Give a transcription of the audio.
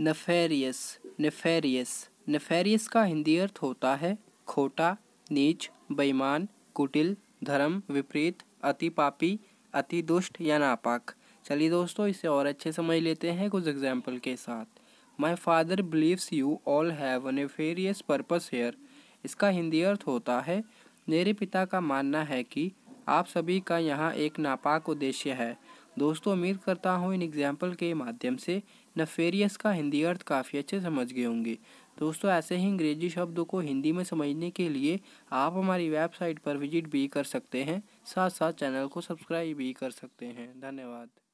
nefarious nefarious nefarious का हिंदी अर्थ होता है खोटा नीच बेईमान कुटिल धर्म विपरीत अति पापी अति दुष्ट या नापाक चलिए दोस्तों इसे और अच्छे समझ लेते हैं कुछ एग्जाम्पल के साथ my father believes you all have nefarious purpose here इसका हिंदी अर्थ होता है मेरे पिता का मानना है कि आप सभी का यहाँ एक नापाक उद्देश्य है दोस्तों उम्मीद करता हूँ इन एग्जाम्पल के माध्यम से नफेरियस का हिंदी अर्थ काफ़ी अच्छे समझ गए होंगे दोस्तों ऐसे ही अंग्रेजी शब्दों को हिंदी में समझने के लिए आप हमारी वेबसाइट पर विजिट भी कर सकते हैं साथ साथ चैनल को सब्सक्राइब भी कर सकते हैं धन्यवाद